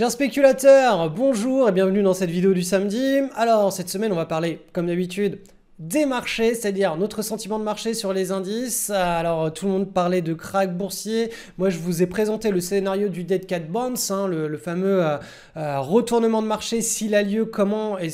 un spéculateur bonjour et bienvenue dans cette vidéo du samedi. Alors, cette semaine, on va parler, comme d'habitude, des marchés, c'est-à-dire notre sentiment de marché sur les indices. Alors tout le monde parlait de crack boursier. Moi je vous ai présenté le scénario du Dead Cat Bonds, hein, le, fameux euh, euh, retournement de marché s'il a lieu, comment et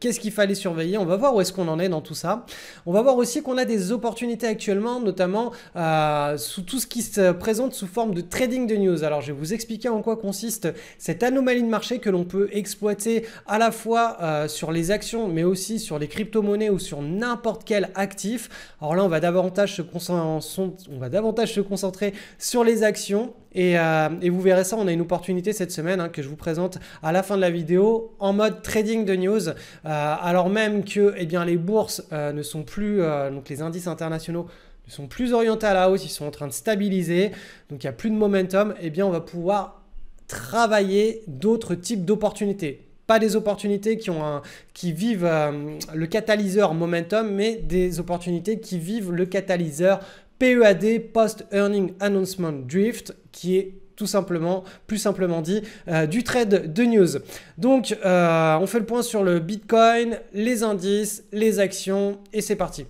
qu'est-ce qu'il fallait surveiller. On va voir où est-ce qu'on en est dans tout ça. On va voir aussi qu'on a des opportunités actuellement, notamment euh, sous tout ce qui se présente sous forme de trading de news. Alors je vais vous expliquer en quoi consiste cette anomalie de marché que l'on peut exploiter à la fois sur les actions, mais aussi sur les crypto-monnaies ou sur n'importe quel actif. Alors là, on va davantage se, on va davantage se concentrer sur les actions. Euh, et, vous verrez ça, on a une opportunité cette semaine hein, que je vous présente à la fin de la vidéo en mode trading de news. Euh, alors même que et eh bien, les bourses euh, ne sont plus, donc les indices internationaux ne sont plus orientés à la hausse, ils sont en train de stabiliser, donc il n'y a plus de momentum, et eh bien on va pouvoir travailler d'autres types d'opportunités. Pas des opportunités qui, ont un, qui vivent euh, le catalyseur momentum, mais des opportunités qui vivent le catalyseur PEAD, Post Earning Announcement Drift, qui est tout simplement, plus simplement dit, euh, du trade de news. Donc, euh, on fait le point sur le Bitcoin, les indices, les actions, et c'est parti.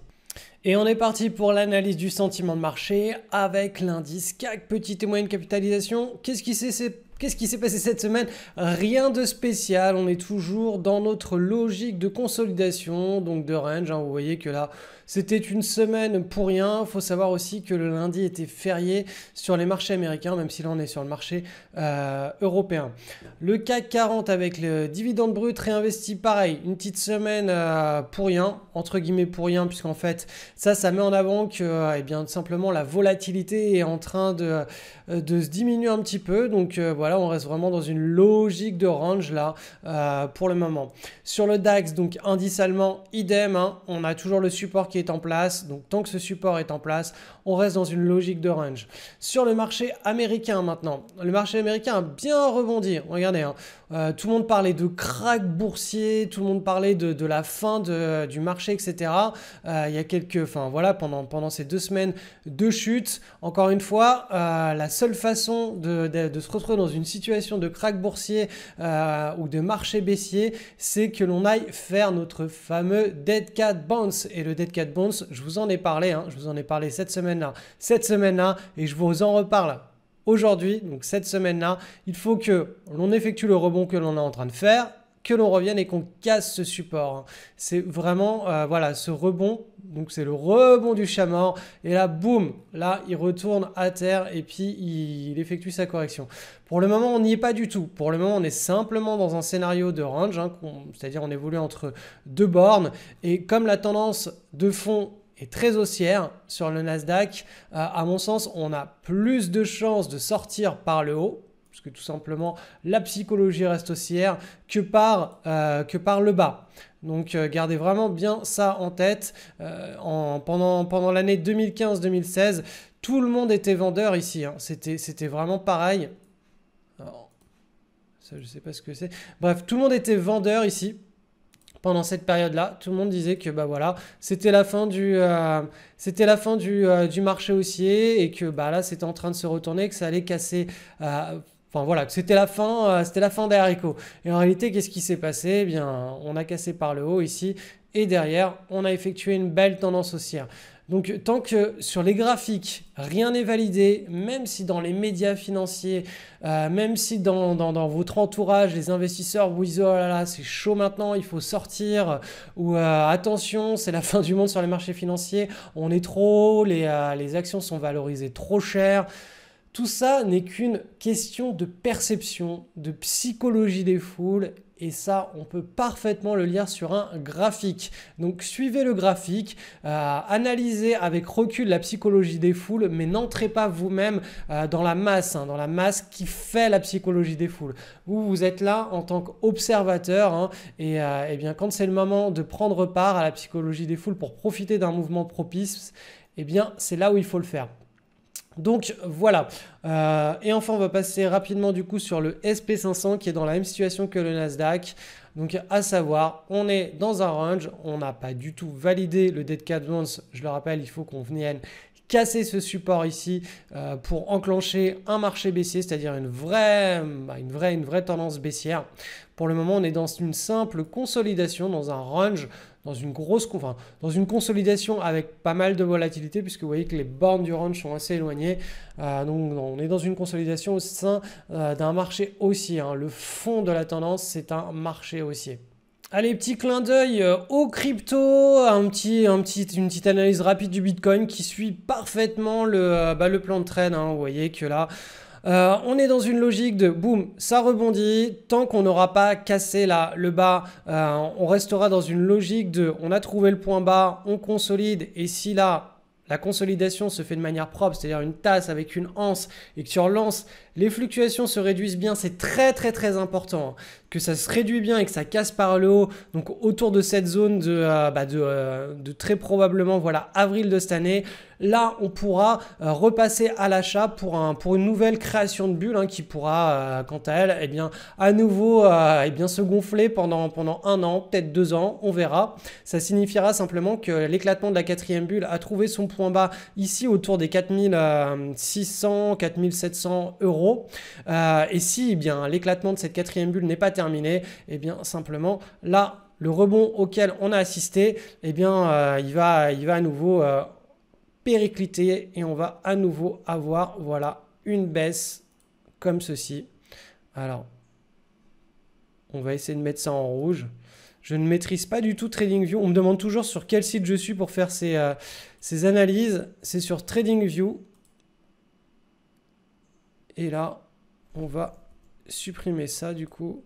Et on est parti pour l'analyse du sentiment de marché avec l'indice CAC, petite et moyenne capitalisation. Qu'est-ce qui c'est Qu'est-ce qui s'est passé cette semaine Rien de spécial, on est toujours dans notre logique de consolidation, donc de range. Hein. vous voyez que là, c'était une semaine pour rien. Il Faut savoir aussi que le lundi était férié sur les marchés américains, même si là on est sur le marché euh, européen. Le CAC 40 avec le dividende brut réinvesti, pareil, une petite semaine euh, pour rien, entre guillemets pour rien, puisqu'en fait ça, ça met en avant que euh, eh bien, simplement la volatilité est en train de, de se diminuer un petit peu. Donc voilà, on reste vraiment dans une logique de range là pour le moment. Sur le DAX, donc indice allemand, idem, hein. on a toujours le support qui est en place. Donc tant que ce support est en place, on reste dans une logique de range. Sur le marché américain maintenant, le marché américain a bien rebondi. Regardez, hein. euh, tout le monde parlait de crack boursier, tout le monde parlait de, la fin du marché, etc. Euh, il y a quelques, enfin voilà, pendant, pendant ces deux semaines de chute, encore une fois, euh, la seule façon de, se retrouver dans une situation de crack boursier ou de marché baissier, c'est que l'on aille faire notre fameux dead cat bounce. Et le dead cat je vous en ai parlé, hein, je vous en ai parlé cette semaine-là, cette semaine-là, et je vous en reparle aujourd'hui, donc cette semaine-là. Il faut que l'on effectue le rebond que l'on est en train de faire que l'on revienne et qu'on casse ce support. Hein. C'est vraiment, euh, voilà, ce rebond. Donc c'est le rebond du chamor, Et là, boum, là, il retourne à terre et puis il, effectue sa correction. Pour le moment, on n'y est pas du tout. Pour le moment, on est simplement dans un scénario de range, hein, c'est-à-dire on évolue entre deux bornes. Et comme la tendance de fond est très haussière sur le Nasdaq, euh, à mon sens, on a plus de chances de sortir par le haut parce que tout simplement la psychologie reste haussière que par, euh, que par le bas. Donc euh, gardez vraiment bien ça en tête. Euh, pendant pendant l'année 2015-2016, tout le monde était vendeur ici. Hein. C'était vraiment pareil. ça, je sais pas ce que c'est. Bref, tout le monde était vendeur ici pendant cette période-là. Tout le monde disait que bah voilà, c'était la fin du c'était la fin du, marché haussier et que bah là c'était en train de se retourner, que ça allait casser. Enfin voilà, c'était la fin, euh, c'était la fin des haricots. Et en réalité, qu'est-ce qui s'est passé eh bien, on a cassé par le haut ici, et derrière, on a effectué une belle tendance haussière. Donc tant que sur les graphiques, rien n'est validé, même si dans les médias financiers, euh, même si dans, votre entourage, les investisseurs vous disent « Oh là là, c'est chaud maintenant, il faut sortir » ou euh, Attention, c'est la fin du monde sur les marchés financiers, on est trop haut, les, les actions sont valorisées trop cher », tout ça n'est qu'une question de perception, de psychologie des foules, et ça, on peut parfaitement le lire sur un graphique. Donc suivez le graphique, euh, analysez avec recul la psychologie des foules, mais n'entrez pas vous-même euh, dans la masse, hein, dans la masse qui fait la psychologie des foules. Vous, vous êtes là en tant qu'observateur, hein, et, euh, eh bien quand c'est le moment de prendre part à la psychologie des foules pour profiter d'un mouvement propice, eh bien c'est là où il faut le faire. Donc voilà. Euh, et enfin, on va passer rapidement du coup sur le SP500 qui est dans la même situation que le Nasdaq. Donc à savoir, on est dans un range, on n'a pas du tout validé le dead cat Je le rappelle, il faut qu'on vienne casser ce support ici euh, pour enclencher un marché baissier, c'est-à-dire une vraie, bah, une, vraie, une vraie tendance baissière. Pour le moment, on est dans une simple consolidation, dans un range dans une grosse, enfin, dans une consolidation avec pas mal de volatilité, puisque vous voyez que les bornes du range sont assez éloignées. Euh, donc on est dans une consolidation au sein euh, d'un marché haussier. Hein. Le fond de la tendance, c'est un marché haussier. Allez, petit clin d'œil euh, au crypto, un petit, un petit, une petite analyse rapide du Bitcoin qui suit parfaitement le, bah, le plan de trade. Hein. Vous voyez que là, euh, on est dans une logique de boum, ça rebondit. Tant qu'on n'aura pas cassé le bas, euh, on restera dans une logique de on a trouvé le point bas, on consolide. Et si là, la consolidation se fait de manière propre, c'est-à-dire une tasse avec une anse et que sur l'anse, les fluctuations se réduisent bien, c'est très très très important que ça se réduit bien et que ça casse par le haut, donc autour de cette zone de, euh, bah, euh, très probablement voilà avril de cette année, là on pourra euh, repasser à l'achat pour, un, pour une nouvelle création de bulle hein, qui pourra quant à elle eh bien, à nouveau eh bien, se gonfler pendant, pendant un an, peut-être deux ans, on verra. Ça signifiera simplement que l'éclatement de la quatrième bulle a trouvé son point bas ici autour des 4600, 4700 euros. et si eh bien l'éclatement de cette quatrième bulle n'est pas et eh bien simplement là, le rebond auquel on a assisté, et eh bien euh, il, va, il va à nouveau euh, péricliter et on va à nouveau avoir voilà une baisse comme ceci. Alors, on va essayer de mettre ça en rouge. Je ne maîtrise pas du tout trading view On me demande toujours sur quel site je suis pour faire ces, euh, analyses. C'est sur trading view Et là, on va supprimer ça du coup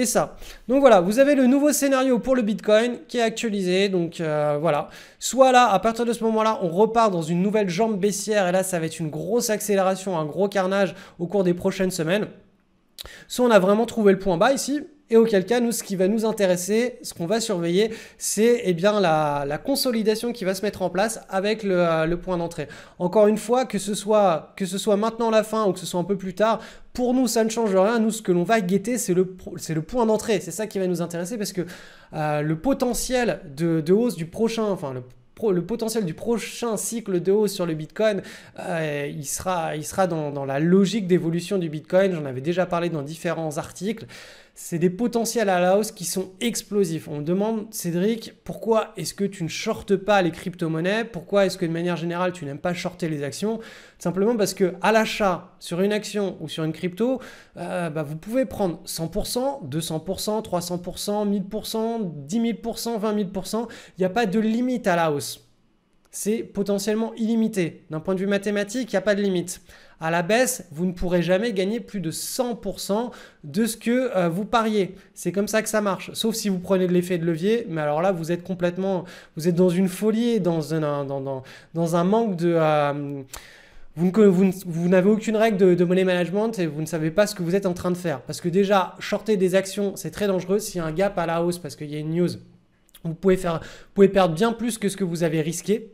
et ça. Donc voilà, vous avez le nouveau scénario pour le Bitcoin qui est actualisé. Donc euh, voilà, soit là, à partir de ce moment-là, on repart dans une nouvelle jambe baissière et là, ça va être une grosse accélération, un gros carnage au cours des prochaines semaines. Soit on a vraiment trouvé le point bas ici, et auquel cas, nous, ce qui va nous intéresser, ce qu'on va surveiller, c'est eh bien la, consolidation qui va se mettre en place avec euh, le, point d'entrée. Encore une fois, que ce, soit, que ce soit maintenant la fin ou que ce soit un peu plus tard, pour nous, ça ne change rien. Nous, ce que l'on va guetter, c'est le, le point d'entrée. C'est ça qui va nous intéresser parce que euh, le potentiel de, de, hausse du prochain, enfin le le potentiel du prochain cycle de hausse sur le Bitcoin, euh, il sera, il sera dans, dans la logique d'évolution du Bitcoin. J'en avais déjà parlé dans différents articles c'est des potentiels à la hausse qui sont explosifs. On me demande, Cédric, pourquoi est-ce que tu ne shortes pas les crypto-monnaies Pourquoi est-ce que de manière générale, tu n'aimes pas shorter les actions Simplement parce que à l'achat sur une action ou sur une crypto, euh, bah, vous pouvez prendre 100%, 200%, 300%, 1000%, 10 000%, 20 000%. Il n'y a pas de limite à la hausse. C'est potentiellement illimité. D'un point de vue mathématique, il n'y a pas de limite à la baisse, vous ne pourrez jamais gagner plus de 100% de ce que euh, vous pariez. C'est comme ça que ça marche. Sauf si vous prenez de l'effet de levier, mais alors là, vous êtes complètement, vous êtes dans une folie, dans un, dans, dans, un manque de... Euh, vous, n'avez aucune règle de, de, money management et vous ne savez pas ce que vous êtes en train de faire. Parce que déjà, shorter des actions, c'est très dangereux s'il y a un gap à la hausse parce qu'il y a une news. Vous pouvez, faire, pouvez perdre bien plus que ce que vous avez risqué,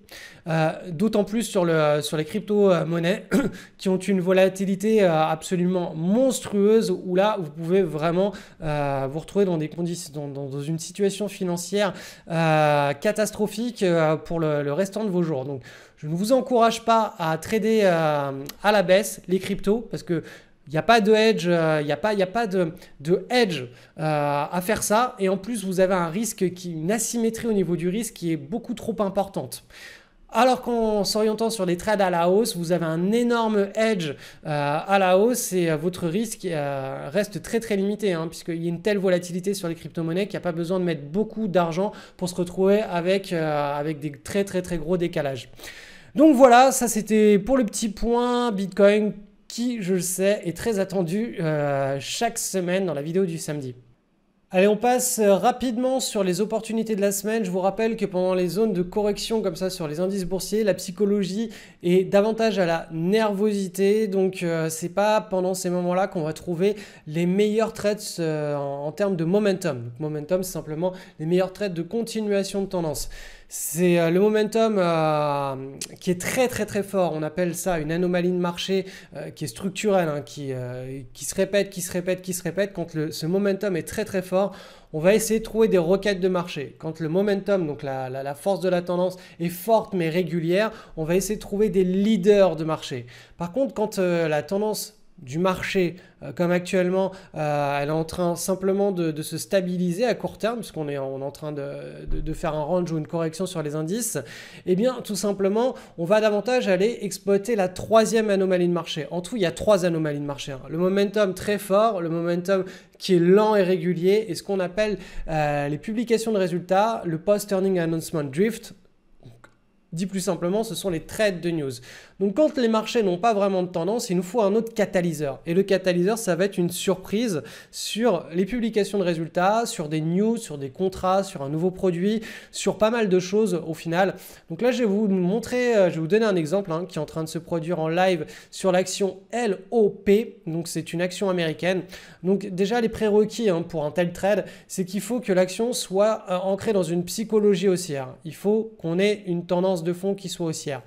euh, d'autant plus sur, le, sur les crypto-monnaies qui ont une volatilité euh, absolument monstrueuse où là, vous pouvez vraiment euh, vous retrouver dans, des conditions, dans, une situation financière catastrophique pour le, le, restant de vos jours. Donc, je ne vous encourage pas à trader à la baisse les cryptos parce que il n'y a pas de hedge, euh, il n'y a de, euh, à faire ça. Et en plus, vous avez un risque, qui, une asymétrie au niveau du risque qui est beaucoup trop importante. Alors qu'en s'orientant sur les trades à la hausse, vous avez un énorme edge euh, à la hausse et votre risque reste très très limité hein, puisqu'il y a une telle volatilité sur les crypto-monnaies qu'il n'y a pas besoin de mettre beaucoup d'argent pour se retrouver avec, avec des très très très gros décalages. Donc voilà, ça c'était pour le petit point Bitcoin, qui, je le sais, est très attendu euh, chaque semaine dans la vidéo du samedi. Allez, on passe euh, rapidement sur les opportunités de la semaine. Je vous rappelle que pendant les zones de correction comme ça sur les indices boursiers, la psychologie est davantage à la nervosité. Donc euh, ce n'est pas pendant ces moments-là qu'on va trouver les meilleurs trades en, termes de momentum. momentum, c'est simplement les meilleurs trades de continuation de tendance. C'est euh, le momentum euh, qui est très très très fort. On appelle ça une anomalie de marché euh, qui est structurelle, hein, qui, se répète, qui se répète, qui se répète. Quand ce momentum est très très fort, on va essayer de trouver des roquettes de marché. Quand le momentum, donc la, la force de la tendance, est forte mais régulière, on va essayer de trouver des leaders de marché. Par contre, quand la tendance du marché euh, comme actuellement, euh, elle est en train simplement de, se stabiliser à court terme, puisqu'on est, est en train de, de, faire un range ou une correction sur les indices, eh bien tout simplement, on va davantage aller exploiter la troisième anomalie de marché. En tout, il y a trois anomalies de marché. Hein. Le momentum très fort, le momentum qui est lent et régulier, et ce qu'on appelle euh, les publications de résultats, le post-earning announcement drift, Dit plus simplement, ce sont les trades de news. Donc quand les marchés n'ont pas vraiment de tendance, il nous faut un autre catalyseur. Et le catalyseur, ça va être une surprise sur les publications de résultats, sur des news, sur des contrats, sur un nouveau produit, sur pas mal de choses au final. Donc là, je vais vous montrer, euh, je vais vous donner un exemple hein, qui est en train de se produire en live sur l'action LOP. Donc c'est une action américaine. Donc déjà, les prérequis hein, pour un tel trade, c'est qu'il faut que l'action soit euh, ancrée dans une psychologie haussière. Il faut qu'on ait une tendance de fonds qui soit haussière.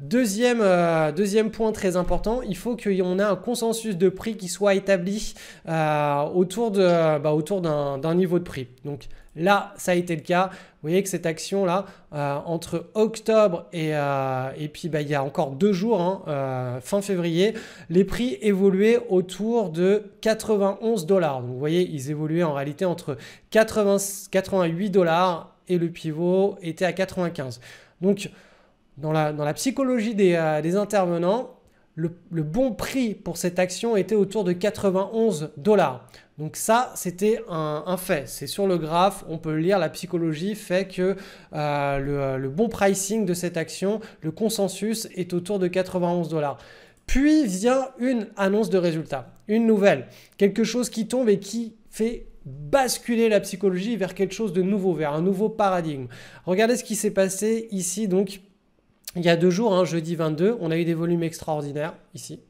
Deuxième, euh, deuxième, point très important, il faut qu'on ait un consensus de prix qui soit établi euh, autour bah, d'un niveau de prix. Donc là, ça a été le cas. Vous voyez que cette action-là, euh, entre octobre et, euh, et puis bah, il y a encore deux jours, hein, fin février, les prix évoluaient autour de 91 dollars. Donc vous voyez, ils évoluaient en réalité entre 80, 88 dollars et le pivot était à 95. Donc, dans la, dans la psychologie des, euh, intervenants, le, bon prix pour cette action était autour de 91 dollars. Donc ça, c'était un, fait. C'est sur le graphe, on peut lire, la psychologie fait que euh, le, euh, le, bon pricing de cette action, le consensus est autour de 91 dollars. Puis vient une annonce de résultat, une nouvelle, quelque chose qui tombe et qui fait basculer la psychologie vers quelque chose de nouveau, vers un nouveau paradigme. Regardez ce qui s'est passé ici, donc il y a deux jours, hein, jeudi 22, on a eu des volumes extraordinaires ici.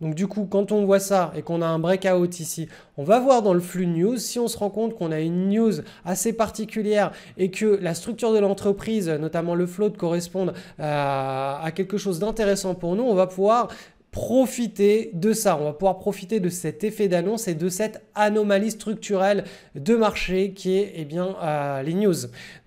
Donc du coup, quand on voit ça et qu'on a un breakout ici, on va voir dans le flux news si on se rend compte qu'on a une news assez particulière et que la structure de l'entreprise, notamment le float, correspond euh, à quelque chose d'intéressant pour nous, on va pouvoir profiter de ça. On va pouvoir profiter de cet effet d'annonce et de cette anomalie structurelle de marché qui est eh bien, euh, les news.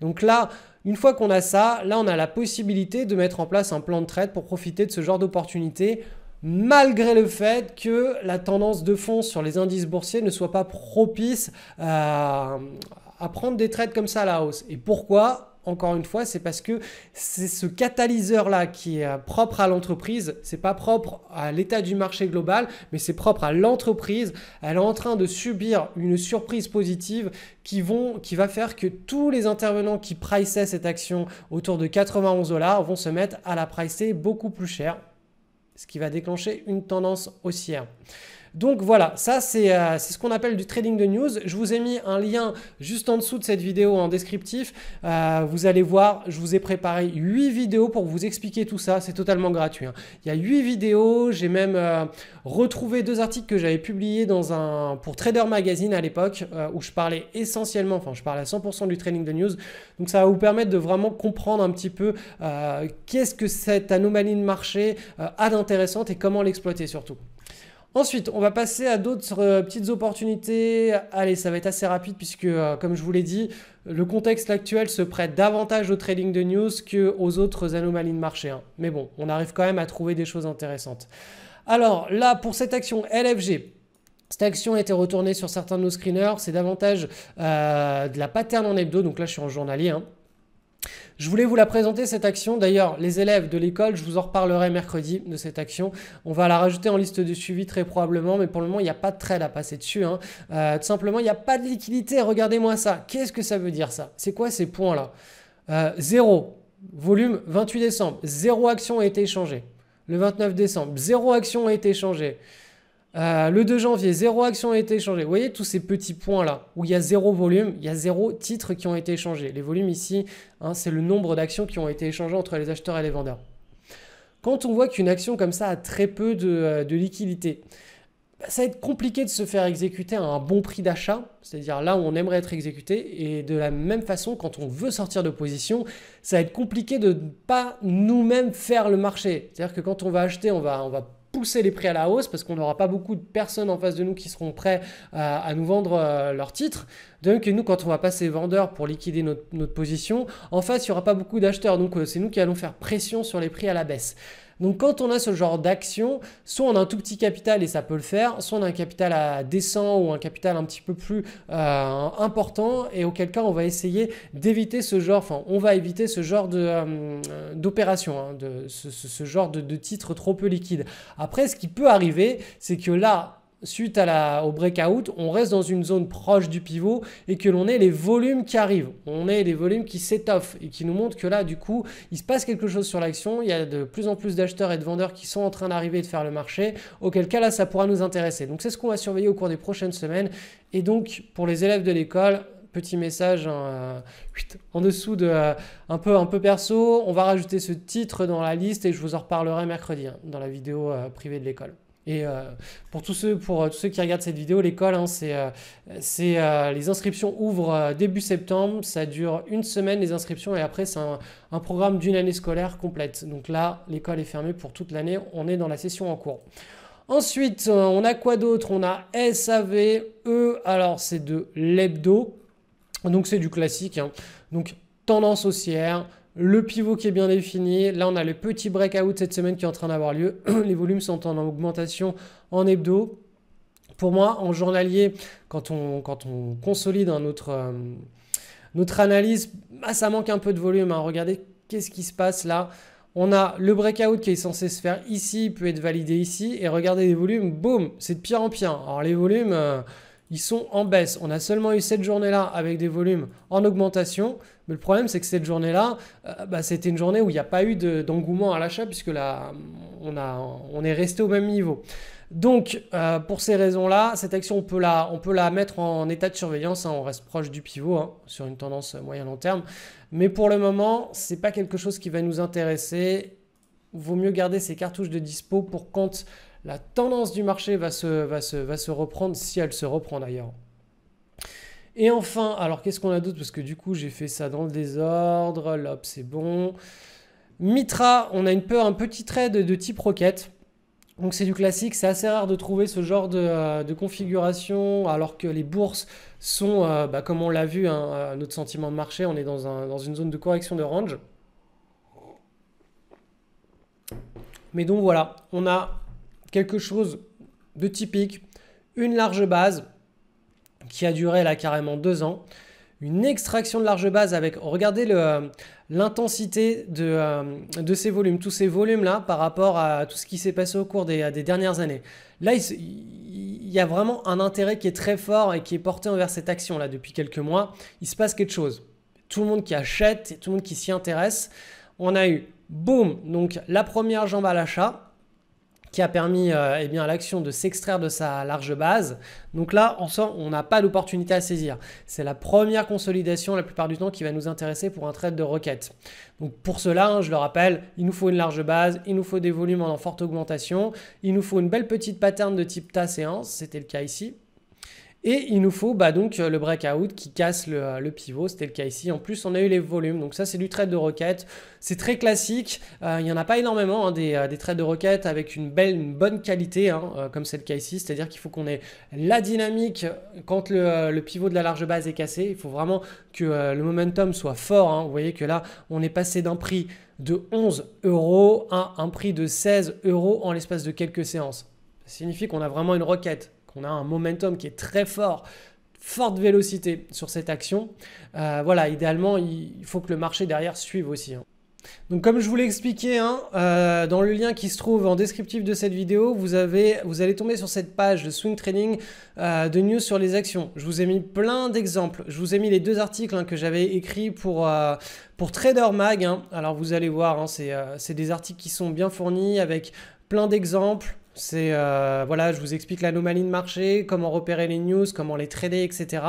Donc là, une fois qu'on a ça, là on a la possibilité de mettre en place un plan de trade pour profiter de ce genre d'opportunité malgré le fait que la tendance de fond sur les indices boursiers ne soit pas propice euh, à prendre des trades comme ça à la hausse. Et pourquoi encore une fois, c'est parce que c'est ce catalyseur-là qui est euh, propre à l'entreprise, c'est pas propre à l'état du marché global, mais c'est propre à l'entreprise. Elle est en train de subir une surprise positive qui, vont, qui va faire que tous les intervenants qui priceaient cette action autour de 91 dollars vont se mettre à la pricer beaucoup plus cher, ce qui va déclencher une tendance haussière. Donc voilà, ça euh, c'est ce qu'on appelle du trading de news. Je vous ai mis un lien juste en dessous de cette vidéo en descriptif. Euh, vous allez voir, je vous ai préparé 8 vidéos pour vous expliquer tout ça. C'est totalement gratuit. Hein. Il y a 8 vidéos. J'ai même euh, retrouvé deux articles que j'avais publiés dans un, pour Trader Magazine à l'époque où je parlais essentiellement, enfin je parlais à 100% du trading de news. Donc ça va vous permettre de vraiment comprendre un petit peu qu'est-ce que cette anomalie de marché a d'intéressante et comment l'exploiter surtout. Ensuite, on va passer à d'autres euh, petites opportunités. Allez, ça va être assez rapide puisque, euh, comme je vous l'ai dit, le contexte actuel se prête davantage au trading de news qu'aux autres anomalies de marché. Hein. Mais bon, on arrive quand même à trouver des choses intéressantes. Alors là, pour cette action LFG, cette action a été retournée sur certains de nos screeners. C'est davantage euh, de la pattern en hebdo. Donc là, je suis en journalier. Hein. Je voulais vous la présenter cette action. D'ailleurs, les élèves de l'école, je vous en reparlerai mercredi de cette action. On va la rajouter en liste de suivi très probablement, mais pour le moment, il n'y a pas de trade à passer dessus. Hein. Euh, tout simplement, il n'y a pas de liquidité. Regardez-moi ça. Qu'est-ce que ça veut dire ça C'est quoi ces points-là euh, Zéro. Volume 28 décembre. Zéro action a été échangée. Le 29 décembre. Zéro action a été échangée. Euh, le 2 janvier, zéro action a été échangée. Vous voyez tous ces petits points là, où il y a zéro volume, il y a zéro titre qui ont été échangés. Les volumes ici, hein, c'est le nombre d'actions qui ont été échangées entre les acheteurs et les vendeurs. Quand on voit qu'une action comme ça a très peu de, euh, liquidité, bah, ça va être compliqué de se faire exécuter à un bon prix d'achat, c'est-à-dire là où on aimerait être exécuté, et de la même façon, quand on veut sortir de position, ça va être compliqué de ne pas nous-mêmes faire le marché. C'est-à-dire que quand on va acheter, on va, on va pousser les prix à la hausse parce qu'on n'aura pas beaucoup de personnes en face de nous qui seront prêts euh, à nous vendre euh, leurs titres. Donc nous, quand on va passer vendeur pour liquider notre, position, en face, il n'y aura pas beaucoup d'acheteurs. Donc euh, c'est nous qui allons faire pression sur les prix à la baisse. Donc quand on a ce genre d'action, soit on a un tout petit capital et ça peut le faire, soit on a un capital à décent ou un capital un petit peu plus euh, important et auquel cas on va essayer d'éviter ce genre, enfin on va éviter ce genre de euh, d'opération, hein, de ce, genre de, de titre trop peu liquide. Après, ce qui peut arriver, c'est que là, suite à la, au breakout, on reste dans une zone proche du pivot et que l'on ait les volumes qui arrivent. On ait les volumes qui s'étoffent et qui nous montrent que là, du coup, il se passe quelque chose sur l'action. Il y a de plus en plus d'acheteurs et de vendeurs qui sont en train d'arriver et de faire le marché. Auquel cas, là, ça pourra nous intéresser. Donc, c'est ce qu'on va surveiller au cours des prochaines semaines. Et donc, pour les élèves de l'école, petit message hein, euh, en dessous de euh, un peu un peu perso, on va rajouter ce titre dans la liste et je vous en reparlerai mercredi hein, dans la vidéo euh, privée de l'école. Et euh, pour tous ceux, pour euh, tous ceux qui regardent cette vidéo, l'école, hein, euh, les inscriptions ouvrent début septembre, ça dure une semaine les inscriptions et après c'est un, programme d'une année scolaire complète. Donc là, l'école est fermée pour toute l'année, on est dans la session en cours. Ensuite, on a quoi d'autre On a SAVE. alors c'est de l'hebdo, donc c'est du classique, hein. donc tendance haussière, le pivot qui est bien défini. Là, on a le petit breakout cette semaine qui est en train d'avoir lieu. Les volumes sont en augmentation en hebdo. Pour moi, en journalier, quand on, quand on consolide notre, euh, notre, analyse, bah, ça manque un peu de volume. Hein. Regardez qu'est-ce qui se passe là. On a le breakout qui est censé se faire ici, peut être validé ici. Et regardez les volumes, boum, c'est de pire en pire. Alors les volumes... Euh, ils sont en baisse. On a seulement eu cette journée-là avec des volumes en augmentation. Mais le problème, c'est que cette journée-là, euh, bah, c'était une journée où il n'y a pas eu d'engouement à l'achat puisque là, on, est resté au même niveau. Donc, euh, pour ces raisons-là, cette action, on peut, la, mettre en état de surveillance. Hein. on reste proche du pivot hein, sur une tendance moyen-long terme. Mais pour le moment, ce n'est pas quelque chose qui va nous intéresser. Vaut mieux garder ces cartouches de dispo pour quand la tendance du marché va se, se, va se reprendre si elle se reprend d'ailleurs. Et enfin, alors qu'est-ce qu'on a d'autre Parce que du coup, j'ai fait ça dans le désordre. L'op, c'est bon. Mitra, on a une peur, un petit trade de type roquette. Donc c'est du classique, c'est assez rare de trouver ce genre de, euh, configuration alors que les bourses sont, euh, bah, comme on l'a vu, hein, euh, notre sentiment de marché, on est dans, dans une zone de correction de range. Mais donc voilà, on a quelque chose de typique, une large base qui a duré là carrément deux ans, une extraction de large base avec, regardez euh, l'intensité euh, de, ces volumes, tous ces volumes-là par rapport à tout ce qui s'est passé au cours des, euh, dernières années. Là, il, il, y a vraiment un intérêt qui est très fort et qui est porté envers cette action-là depuis quelques mois. Il se passe quelque chose. Tout le monde qui achète, tout le monde qui s'y intéresse. On a eu, boum, donc la première jambe à l'achat, qui a permis euh, eh bien, à l'action de s'extraire de sa large base. Donc là, en sort, on n'a pas d'opportunité à saisir. C'est la première consolidation la plupart du temps qui va nous intéresser pour un trade de requête. Donc pour cela, hein, je le rappelle, il nous faut une large base, il nous faut des volumes en forte augmentation, il nous faut une belle petite pattern de type ta séance, c'était le cas ici. Et il nous faut bah, donc euh, le breakout qui casse euh, le, pivot, c'était le cas ici. En plus, on a eu les volumes, donc ça c'est du trade de requête. C'est très classique, euh, il n'y en a pas énormément hein, des, trades de requête avec une belle, bonne qualité, hein, comme c'est le cas ici. C'est-à-dire qu'il faut qu'on ait la dynamique quand le, pivot de la large base est cassé. Il faut vraiment que le momentum soit fort. Hein. Vous voyez que là, on est passé d'un prix de 11 euros à un prix de 16 euros en l'espace de quelques séances. Ça signifie qu'on a vraiment une requête on a un momentum qui est très fort, forte vélocité sur cette action. Euh, voilà, idéalement, il faut que le marché derrière suive aussi. Hein. Donc comme je vous l'ai expliqué, hein, euh, dans le lien qui se trouve en descriptif de cette vidéo, vous, avez, vous allez tomber sur cette page de swing trading euh, de news sur les actions. Je vous ai mis plein d'exemples. Je vous ai mis les deux articles hein, que j'avais écrits pour, pour Trader Mag. Alors vous allez voir, c'est des articles qui sont bien fournis avec plein d'exemples c'est euh, voilà, je vous explique l'anomalie de marché, comment repérer les news, comment les trader, etc.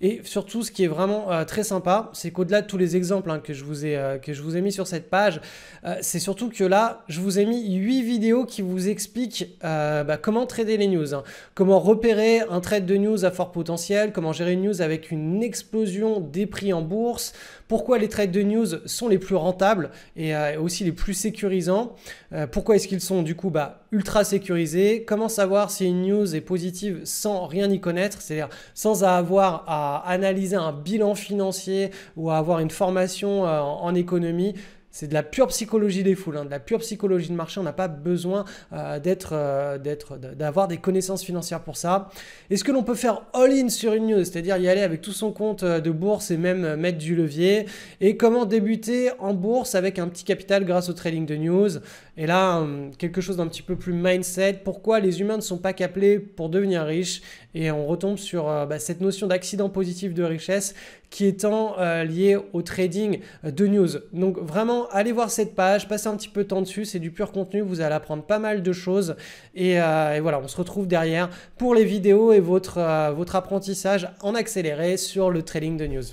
Et surtout, ce qui est vraiment euh, très sympa, c'est qu'au-delà de tous les exemples hein, que, je vous ai, euh, que je vous ai mis sur cette page, euh, c'est surtout que là, je vous ai mis 8 vidéos qui vous expliquent bah, comment trader les news, hein. comment repérer un trade de news à fort potentiel, comment gérer une news avec une explosion des prix en bourse, pourquoi les trades de news sont les plus rentables et aussi les plus sécurisants, pourquoi est-ce qu'ils sont du coup bah, ultra sécurisés, comment savoir si une news est positive sans rien y connaître, c'est-à-dire sans avoir à analyser un bilan financier ou avoir une formation euh, en économie, c'est de la pure psychologie des foules, hein. de la pure psychologie de marché. On n'a pas besoin euh, d'être, euh, d'être, d'avoir des connaissances financières pour ça. Est-ce que l'on peut faire all-in sur une news, c'est-à-dire y aller avec tout son compte de bourse et même mettre du levier Et comment débuter en bourse avec un petit capital grâce au trading de news Et là, hum, quelque chose d'un petit peu plus mindset. Pourquoi les humains ne sont pas capés pour devenir riches et on retombe sur euh, bah, cette notion d'accident positif de richesse qui étant euh, liée au trading de news. Donc vraiment, allez voir cette page, passez un petit peu de temps dessus, c'est du pur contenu, vous allez apprendre pas mal de choses. Et, euh, voilà, on se retrouve derrière pour les vidéos et votre, votre apprentissage en accéléré sur le trading de news.